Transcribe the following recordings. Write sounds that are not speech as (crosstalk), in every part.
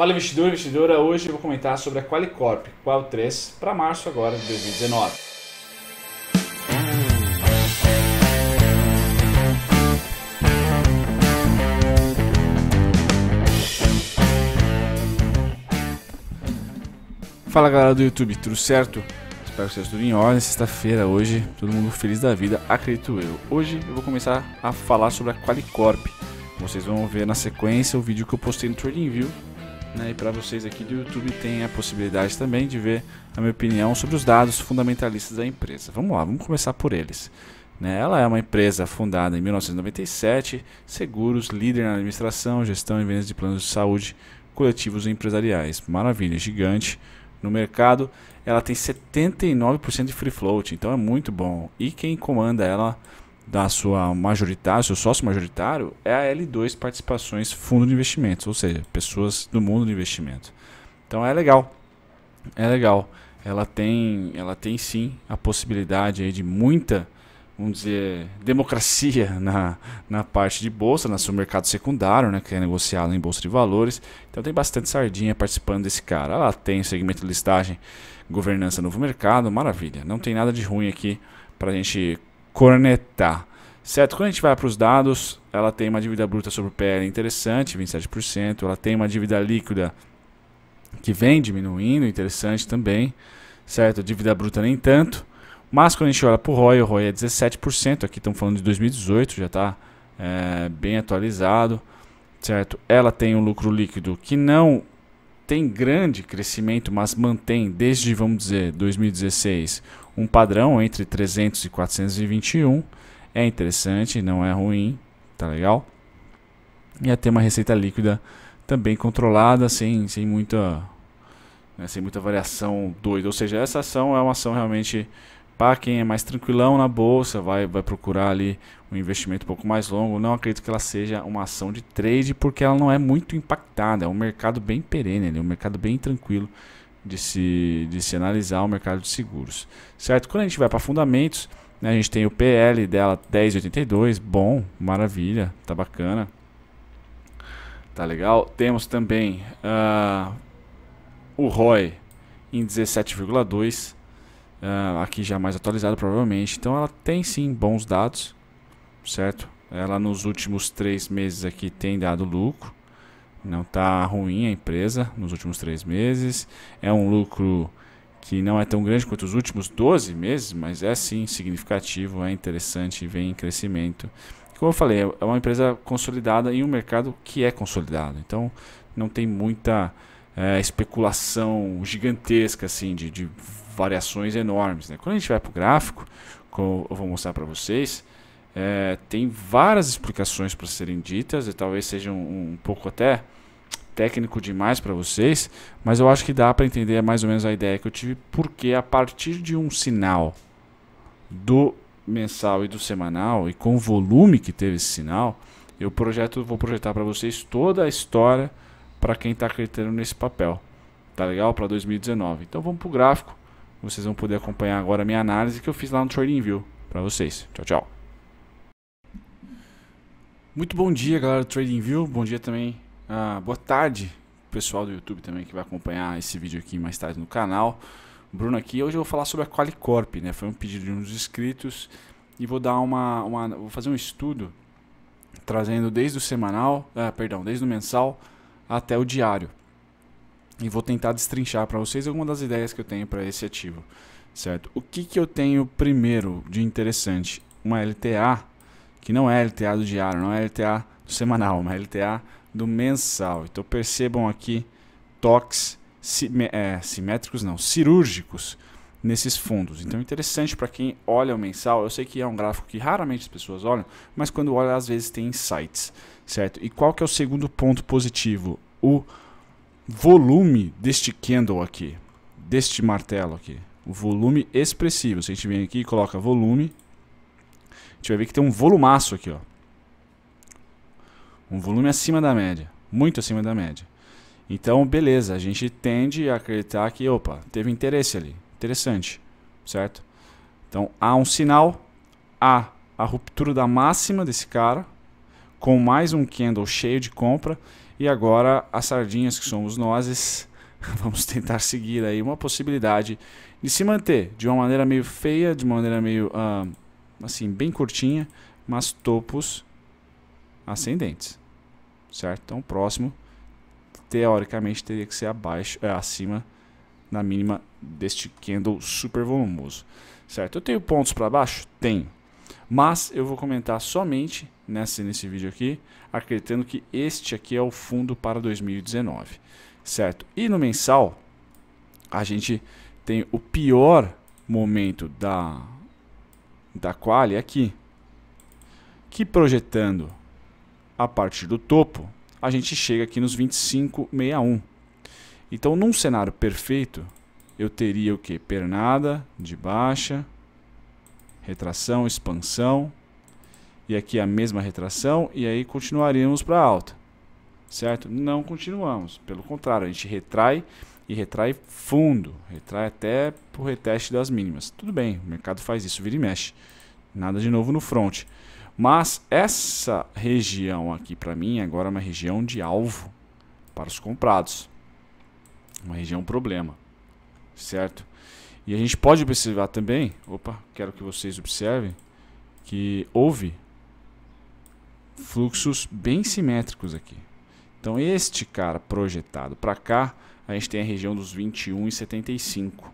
Fala investidor e investidora, hoje eu vou comentar sobre a Qualicorp Qual 3 para março agora de 2019. Fala galera do YouTube, tudo certo? Espero que vocês tudo em ordem. Sexta-feira hoje, todo mundo feliz da vida, acredito eu. Hoje eu vou começar a falar sobre a Qualicorp. Vocês vão ver na sequência o vídeo que eu postei no TradingView né? E para vocês aqui do YouTube tem a possibilidade também de ver a minha opinião sobre os dados fundamentalistas da empresa. Vamos lá, vamos começar por eles. Né? Ela é uma empresa fundada em 1997, seguros, líder na administração, gestão e vendas de planos de saúde coletivos e empresariais. Maravilha, gigante no mercado. Ela tem 79% de free float, então é muito bom. E quem comanda ela da sua majoritária, seu sócio majoritário, é a L2 Participações Fundo de Investimentos, ou seja, pessoas do mundo do investimento. Então é legal, é legal. Ela tem, ela tem sim a possibilidade aí de muita, vamos dizer, democracia (laughs) na, na parte de bolsa, no seu mercado secundário, né, que é negociado em bolsa de valores. Então tem bastante sardinha participando desse cara. Ela tem segmento de listagem, governança novo mercado, maravilha. Não tem nada de ruim aqui para a gente cornetar. Certo, quando a gente vai para os dados, ela tem uma dívida bruta sobre o PL interessante, 27%. Ela tem uma dívida líquida que vem diminuindo, interessante também. Certo, dívida bruta nem tanto. Mas quando a gente olha para o ROI, o ROI é 17%. Aqui estamos falando de 2018, já está é, bem atualizado. Certo, ela tem um lucro líquido que não tem grande crescimento, mas mantém desde, vamos dizer, 2016, um padrão entre 300 e 421. É interessante, não é ruim, tá legal? E a é ter uma receita líquida também controlada, sem, sem muita né, sem muita variação doida. Ou seja, essa ação é uma ação realmente para quem é mais tranquilão na bolsa, vai, vai procurar ali um investimento um pouco mais longo. Não acredito que ela seja uma ação de trade, porque ela não é muito impactada. É um mercado bem perene, é um mercado bem tranquilo de se, de se analisar o mercado de seguros. Certo? Quando a gente vai para fundamentos, né, a gente tem o PL dela 1082, bom, maravilha, tá bacana. Tá legal. Temos também uh, o ROI em 17,2, uh, ah, aqui já mais atualizado provavelmente. Então ela tem sim bons dados, certo? Ela nos últimos três meses aqui tem dado lucro. Não tá ruim a empresa nos últimos três meses. É um lucro que não é tão grande quanto os últimos 12 meses, mas é sim significativo, é interessante e vem em crescimento. Como eu falei, é, é uma empresa consolidada em um mercado que é consolidado, então não tem muita é, especulação gigantesca assim de, de variações enormes. Né? Quando a gente vai para o gráfico, como eu vou mostrar para vocês, é, tem várias explicações para serem ditas e talvez sejam um, um pouco até técnico demais para vocês, mas eu acho que dá para entender mais ou menos a ideia que eu tive, porque a partir de um sinal do mensal e do semanal e com o volume que teve esse sinal, eu projeto, vou projetar para vocês toda a história para quem está acreditando nesse papel. Tá legal? Para 2019. Então vamos para o gráfico. Vocês vão poder acompanhar agora a minha análise que eu fiz lá no TradingView para vocês. Tchau, tchau. Muito bom dia, galera do TradingView. Bom dia também ah, boa tarde, pessoal do YouTube também que vai acompanhar esse vídeo aqui mais tarde no canal. Bruno aqui, hoje eu vou falar sobre a Qualicorp, né? Foi um pedido de um dos inscritos e vou dar uma, uma vou fazer um estudo trazendo desde o semanal, ah, perdão, desde o mensal até o diário. E vou tentar destrinchar para vocês algumas das ideias que eu tenho para esse ativo, certo? O que que eu tenho primeiro de interessante? Uma LTA que não é LTA do diário, não é LTA do semanal, uma LTA do mensal. Então percebam aqui toques sim, é, simétricos, não, cirúrgicos nesses fundos. Então é interessante para quem olha o mensal. Eu sei que é um gráfico que raramente as pessoas olham, mas quando olha às vezes tem insights, certo? E qual que é o segundo ponto positivo? O volume deste candle aqui, deste martelo aqui. O volume expressivo. Se a gente vem aqui e coloca volume, a gente vai ver que tem um volumaço aqui, ó. Um volume acima da média, muito acima da média. Então, beleza, a gente tende a acreditar que, opa, teve interesse ali. Interessante, certo? Então, há um sinal, há a ruptura da máxima desse cara, com mais um candle cheio de compra, e agora as sardinhas que somos nós, (laughs) vamos tentar seguir aí uma possibilidade de se manter de uma maneira meio feia, de uma maneira meio, uh, assim, bem curtinha, mas topos ascendentes, certo? Então o próximo teoricamente teria que ser abaixo, é, acima na mínima deste candle super volumoso, certo? Eu tenho pontos para baixo, tenho, mas eu vou comentar somente nesse nesse vídeo aqui, acreditando que este aqui é o fundo para 2019, certo? E no mensal a gente tem o pior momento da da quali aqui, que projetando a partir do topo, a gente chega aqui nos 25,61. Então, num cenário perfeito, eu teria o que? Pernada de baixa, retração, expansão, e aqui a mesma retração, e aí continuaríamos para alta. Certo? Não continuamos, pelo contrário, a gente retrai e retrai fundo, retrai até o reteste das mínimas. Tudo bem, o mercado faz isso, vira e mexe. Nada de novo no front. Mas essa região aqui para mim agora é uma região de alvo para os comprados. Uma região problema, certo? E a gente pode observar também, opa, quero que vocês observem que houve fluxos bem simétricos aqui. Então este cara projetado para cá, a gente tem a região dos 21 e 75.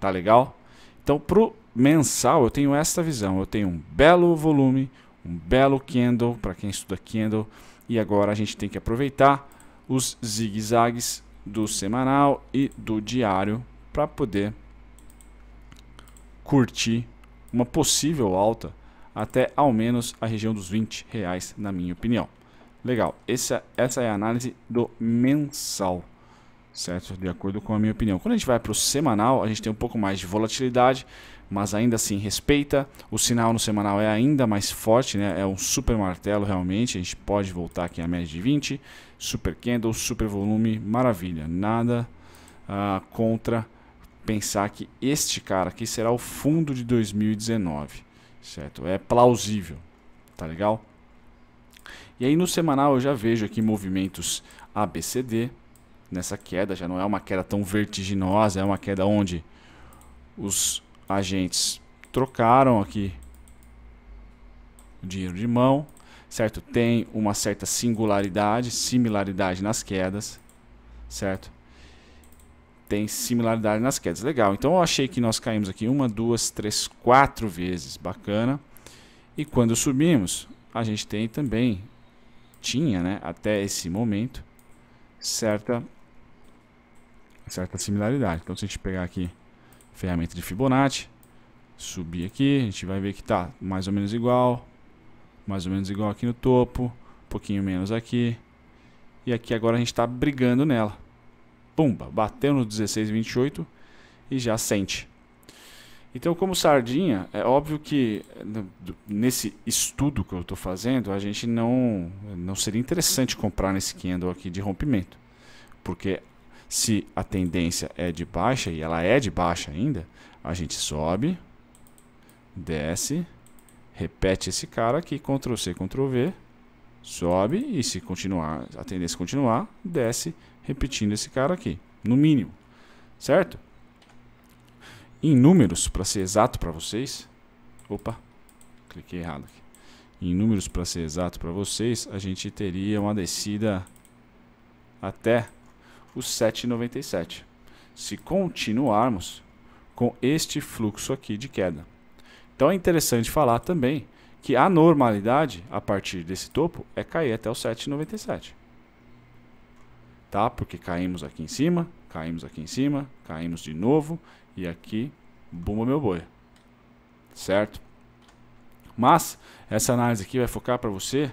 Tá legal? Então pro mensal, eu tenho esta visão. Eu tenho um belo volume, um belo candle para quem estuda candle E agora a gente tem que aproveitar os zigue-zagues do semanal e do diário para poder curtir uma possível alta até ao menos a região dos 20 reais, na minha opinião. Legal, essa, essa é a análise do mensal, certo? De acordo com a minha opinião. Quando a gente vai para o semanal, a gente tem um pouco mais de volatilidade, mas ainda assim respeita. O sinal no semanal é ainda mais forte, né? é um super martelo realmente. A gente pode voltar aqui a média de 20, super candle, super volume, maravilha. Nada ah, contra pensar que este cara aqui será o fundo de 2019, certo? É plausível, tá legal? E aí no semanal eu já vejo aqui movimentos ABCD nessa queda, já não é uma queda tão vertiginosa, é uma queda onde os agentes trocaram aqui o dinheiro de mão, certo? Tem uma certa singularidade, similaridade nas quedas, certo? Tem similaridade nas quedas, legal. Então eu achei que nós caímos aqui uma, duas, três, quatro vezes, bacana. E quando subimos, a gente tem também, tinha, né, até esse momento, certa, certa similaridade. Então se a gente pegar aqui ferramenta de Fibonacci, subir aqui, a gente vai ver que está mais ou menos igual, mais ou menos igual aqui no topo, um pouquinho menos aqui, e aqui agora a gente está brigando nela. Pumba, bateu no 16,28 e já sente. Então, como sardinha, é óbvio que né, nesse estudo que eu estou fazendo, a gente não, não seria interessante comprar nesse candle aqui de rompimento, porque se a tendência é de baixa, e ela é de baixa ainda, a gente sobe, desce, repete esse cara aqui, Ctrl C, Ctrl V, sobe e se continuar, a tendência continuar, desce, repetindo esse cara aqui, no mínimo, certo? Em números, para ser exato para vocês, opa, cliquei errado aqui. Em números, para ser exato para vocês, a gente teria uma descida até os 7,97. Se continuarmos com este fluxo aqui de queda. Então é interessante falar também que a normalidade a partir desse topo é cair até o 7,97. Tá? Porque caímos aqui em cima, caímos aqui em cima, caímos de novo e aqui bumba meu boi. Certo? Mas essa análise aqui vai focar para você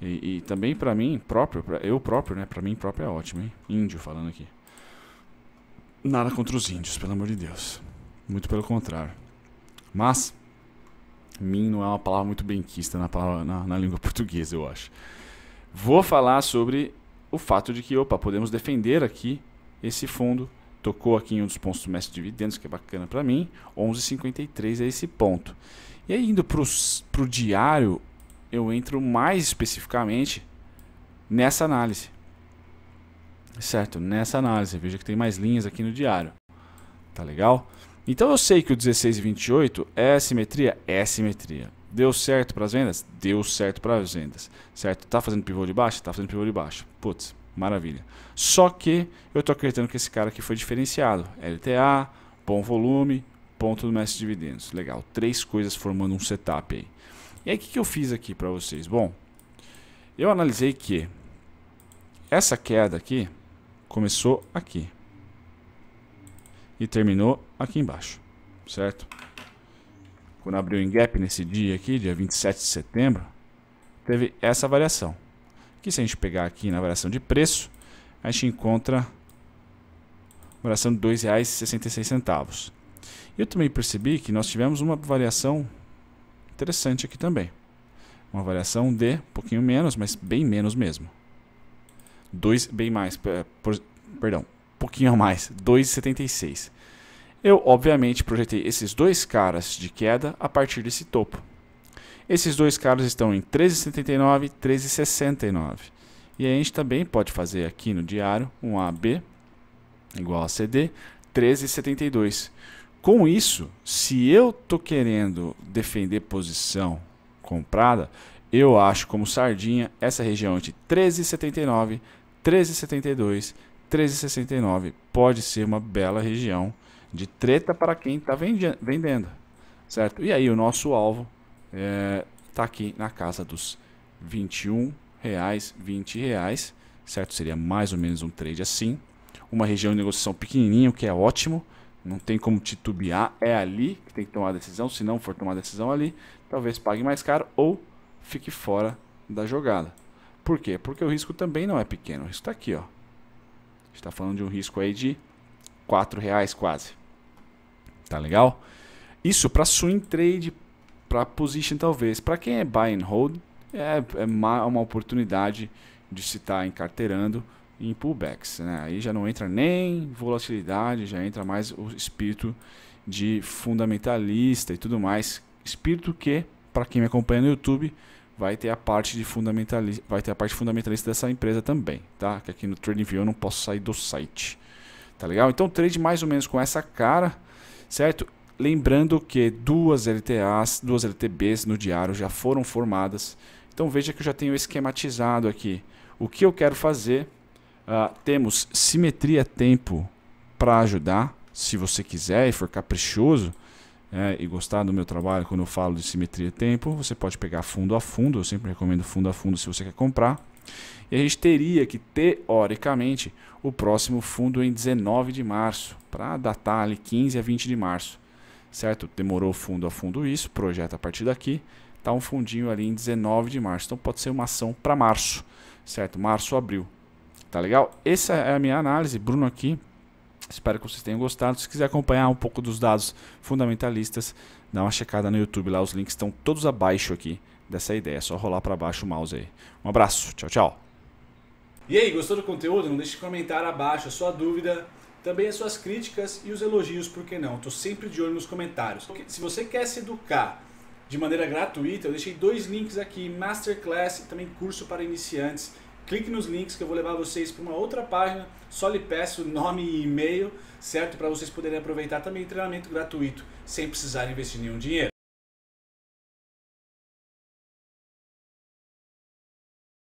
e, e também para mim próprio, pra eu próprio, né? Para mim próprio é ótimo, hein? Índio falando aqui. Nada contra os índios, pelo amor de Deus. Muito pelo contrário. Mas, mim não é uma palavra muito benquista na, palavra, na, na língua (laughs) portuguesa, eu acho. Vou falar sobre o fato de que, opa, podemos defender aqui esse fundo. Tocou aqui em um dos pontos do mestre dividendos, que é bacana para mim. 11,53 é esse ponto. E aí, indo para o diário, eu entro mais especificamente nessa análise. Certo? Nessa análise. Veja que tem mais linhas aqui no diário. Tá legal? Então eu sei que o 16 e 28 é simetria? É simetria. Deu certo para as vendas? Deu certo para as vendas. Certo? Tá fazendo pivô de baixo? Tá fazendo pivô de baixo. Putz, maravilha. Só que eu tô acreditando que esse cara aqui foi diferenciado. LTA, bom volume, ponto do mestre dividendos. Legal. Três coisas formando um setup aí. E aí o que, que eu fiz aqui para vocês? Bom, eu analisei que essa queda aqui começou aqui e terminou aqui embaixo, certo? Quando abriu em gap nesse dia aqui, dia 27 de setembro, teve essa variação. Que se a gente pegar aqui na variação de preço, a gente encontra variação de R$ 2,66. Eu também percebi que nós tivemos uma variação Interessante aqui também. Uma variação de um pouquinho menos, mas bem menos mesmo. 2 bem mais, por, perdão, pouquinho a mais, 2,76. Eu, obviamente, projetei esses dois caras de queda a partir desse topo. Esses dois caras estão em 13,79 e 13,69. E a gente também pode fazer aqui no diário um AB igual a CD 13,72. Com isso, se eu tô querendo defender posição comprada, eu acho como sardinha essa região de 13,79, 13,72, 13,69 pode ser uma bela região de treta para quem está vendendo, certo? E aí o nosso alvo está é, tá aqui na casa dos 21 reais, 20 reais, certo? Seria mais ou menos um trade assim, uma região de negociação pequenininho que é ótimo, não tem como titubear, é ali que tem que tomar a decisão. Se não for tomar a decisão ali, talvez pague mais caro ou fique fora da jogada. Por quê? Porque o risco também não é pequeno. O risco está aqui, ó. está falando de um risco aí de R$ reais quase. Tá legal? Isso para swing trade, para position talvez. Para quem é buy and hold, é, é uma oportunidade de se estar tá encarteirando em pullbacks. Né? Aí já não entra nem volatilidade, já entra mais o espírito de fundamentalista e tudo mais. Espírito que, para quem me acompanha no YouTube, vai ter a parte de fundamentalista, vai ter a parte fundamentalista dessa empresa também, tá? Que aqui no TradingView eu não posso sair do site. Tá legal? Então trade mais ou menos com essa cara, certo? Lembrando que duas LTAs, duas LTBs no diário já foram formadas. Então veja que eu já tenho esquematizado aqui o que eu quero fazer Uh, temos simetria tempo para ajudar, se você quiser e for caprichoso é, e gostar do meu trabalho quando eu falo de simetria tempo, você pode pegar fundo a fundo, eu sempre recomendo fundo a fundo se você quer comprar. E a gente teria que, teoricamente, o próximo fundo em 19 de março, para datar ali 15 a 20 de março, certo? Demorou fundo a fundo isso, projeta a partir daqui, tá um fundinho ali em 19 de março. Então pode ser uma ação para março, certo? Março, abril. Tá legal? Essa é a minha análise, Bruno aqui. Espero que vocês tenham gostado. Se quiser acompanhar um pouco dos dados fundamentalistas, dá uma checada no YouTube lá. Os links estão todos abaixo aqui dessa ideia. É só rolar para baixo o mouse aí. Um abraço. Tchau, tchau. E aí, gostou do conteúdo? Não deixe de comentar abaixo a sua dúvida, também as suas críticas e os elogios, por que não? Estou sempre de olho nos comentários. Se você quer se educar de maneira gratuita, eu deixei dois links aqui, Masterclass e também curso para iniciantes clique nos links que eu vou levar vocês para uma outra página. Só lhe peço nome e e-mail, certo? Para vocês poderem aproveitar também treinamento gratuito sem precisar investir nenhum dinheiro.